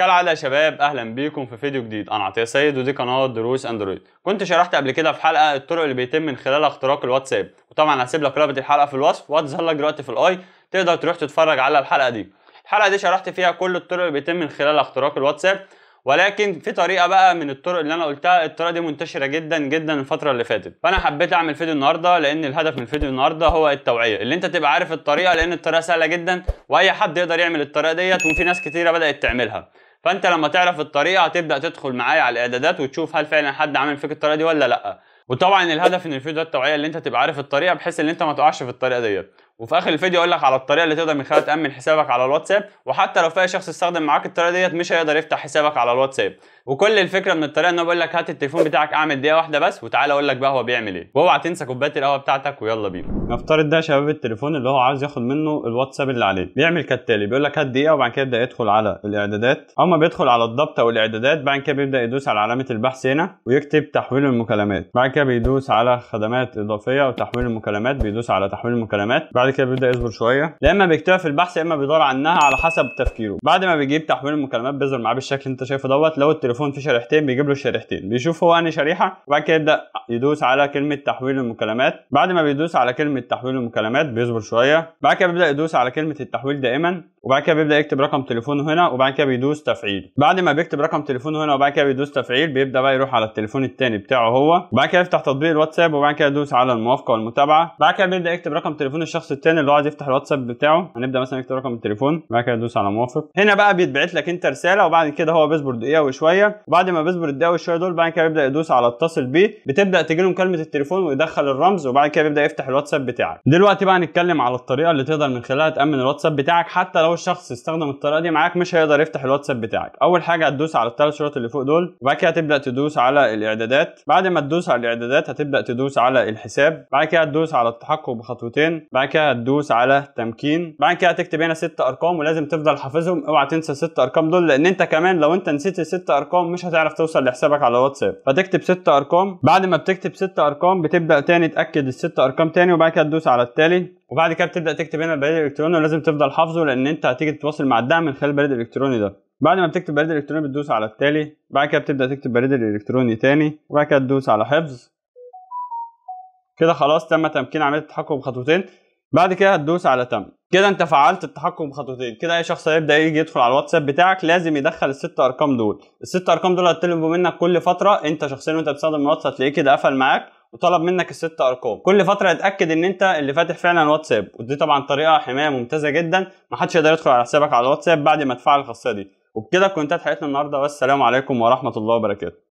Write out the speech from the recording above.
كالعادة يا شباب أهلا بيكم في فيديو جديد أنا عطية سيد ودي قناة دروس أندرويد كنت شرحت قبل كده في حلقة الطرق اللي بيتم من خلالها اختراق الواتساب وطبعا هسيب لك رابط الحلقة في الوصف وهتظهر لك دلوقتي في الأي تقدر تروح تتفرج على الحلقة دي الحلقة دي شرحت فيها كل الطرق اللي بيتم من خلالها اختراق الواتساب ولكن في طريقه بقى من الطرق اللي انا قلتها الطريقه دي منتشره جدا جدا الفتره اللي فاتت فانا حبيت اعمل فيديو النهارده لان الهدف من الفيديو النهارده هو التوعيه اللي انت تبقى عارف الطريقه لان الطريقه سهله جدا واي حد يقدر يعمل الطريقه ديت وفي ناس كتيره بدات تعملها فانت لما تعرف الطريقه هتبدا تدخل معايا على الاعدادات وتشوف هل فعلا حد عامل فيك الطريقه دي ولا لا وطبعا الهدف ان الفيديو ده التوعيه اللي انت تبقى عارف الطريقه بحيث ان انت ما تقعش في الطريقه ديت وفي اخر الفيديو اقول لك على الطريقه اللي تقدر من خلالها تامن حسابك على الواتساب وحتى لو في شخص استخدم معاك الطريقه ديت مش هيقدر يفتح حسابك على الواتساب وكل الفكره من الطريقه ان انا بقول لك هات التليفون بتاعك اعمل دقيقه واحده بس وتعالى اقول لك بقى هو بيعمل ايه واوعى تنسى كوبايه القهوه بتاعتك ويلا بينا نفترض ده شباب التليفون اللي هو عاوز ياخد منه الواتساب اللي عليه بيعمل كالتالي بيقول لك هات دقيقه وبعد كده يبدا يدخل على الاعدادات اما بيدخل على الضبط او الاعدادات بعد كده بيبدا يدوس على علامه البحث هنا ويكتب تحويل المكالمات بعد كده بيدوس على خدمات اضافيه وتحويل المكالمات بيدوس على تحويل المكالمات بعد بعد كده بيبدا يصبر شويه يا اما بيكتبها في البحث يا اما بيدور عنها على حسب تفكيره بعد ما بيجيب تحويل المكالمات بيظهر معاه بالشكل اللي انت شايفه دوت لو التليفون فيه شريحتين بيجيب له الشريحتين بيشوف هو انهي شريحه وبعد كده يبدا يدوس على كلمه تحويل المكالمات بعد ما بيدوس على كلمه تحويل المكالمات بيصبر شويه بعد كده بيبدا يدوس على كلمه التحويل دائما وبعد كده بيبدا يكتب رقم تليفونه هنا وبعد كده بيدوس تفعيل بعد ما بيكتب رقم تليفونه هنا وبعد كده بيدوس تفعيل بيبدا بقى يروح على التليفون الثاني بتاعه هو وبعد كده يفتح تطبيق الواتساب وبعد كده يدوس على الموافقه والمتابعه بعد كده بيبدا يكتب رقم تليفون الشخص الثاني اللي هو عايز يفتح الواتساب بتاعه هنبدا مثلا يكتب رقم التليفون بعد كده يدوس على موافق هنا بقى بيتبعت لك انت رساله وبعد كده هو بيصبر دقيقه وشويه وبعد ما بيصبر الدقيقه وشويه دول بعد كده بيبدا يدوس على اتصل بيه بتبدا بيبدا تجيلهم كلمة التليفون ويدخل الرمز وبعد كده بيبدا يفتح الواتساب بتاعك دلوقتي بقى هنتكلم على الطريقه اللي تقدر من خلالها تامن الواتساب بتاعك حتى لو الشخص استخدم الطريقه دي معاك مش هيقدر يفتح الواتساب بتاعك اول حاجه هتدوس على الثلاث شروط اللي فوق دول وبعد كده هتبدا تدوس على الاعدادات بعد ما تدوس على الاعدادات هتبدا تدوس على الحساب بعد كده هتدوس على التحقق بخطوتين بعد كده هتدوس على تمكين بعد كده هتكتب هنا ست ارقام ولازم تفضل حافظهم اوعى تنسى ست ارقام دول لان انت كمان لو انت نسيت الست ارقام مش هتعرف توصل لحسابك على واتساب فتكتب ست ارقام بعد ما بت تكتب ست ارقام بتبدا تاني تاكد الست ارقام تاني وبعد كده تدوس على التالي وبعد كده بتبدا تكتب هنا البريد الالكتروني ولازم تفضل حافظه لان انت هتيجي تتواصل مع الدعم من خلال البريد الالكتروني ده بعد ما بتكتب بريد الالكتروني بتدوس على التالي بعد كده بتبدا تكتب بريد الالكتروني تاني وبعد كده تدوس على حفظ كده خلاص تم تمكين عمليه التحكم بخطوتين بعد كده هتدوس على تم كده انت فعلت التحكم بخطوتين كده اي شخص هيبدا يجي يدخل على الواتساب بتاعك لازم يدخل الست ارقام دول الست ارقام دول هتطلبوا منك كل فتره انت شخصيا وانت بتستخدم الواتساب هتلاقيه كده قفل معاك وطلب منك الست ارقام كل فتره اتاكد ان انت اللي فاتح فعلا واتساب ودي طبعا طريقه حمايه ممتازه جدا ما حدش يقدر يدخل على حسابك على الواتساب بعد ما تفعل الخاصيه دي وبكده كنت حلقتنا النهارده والسلام عليكم ورحمه الله وبركاته